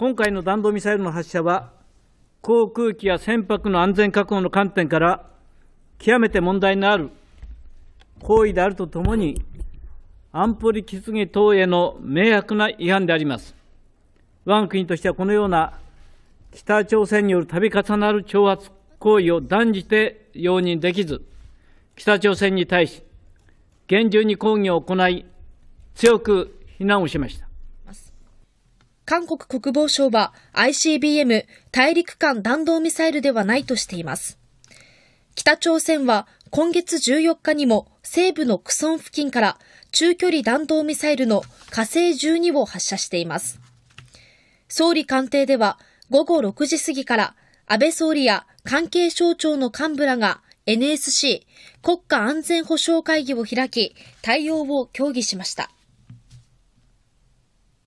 今回の弾道ミサイルの発射は、航空機や船舶の安全確保の観点から、極めて問題のある行為であるとともに、安保理決議等への明白な違反であります。我が国としてはこのような北朝鮮による度重なる挑発行為を断じて容認できず、北朝鮮に対し、厳重に抗議を行い、強く非難をしました。韓国国防省は ICBM 大陸間弾道ミサイルではないとしています。北朝鮮は今月14日にも西部のクソン付近から中距離弾道ミサイルの火星12を発射しています。総理官邸では午後6時過ぎから安倍総理や関係省庁の幹部らが NSC 国家安全保障会議を開き対応を協議しました。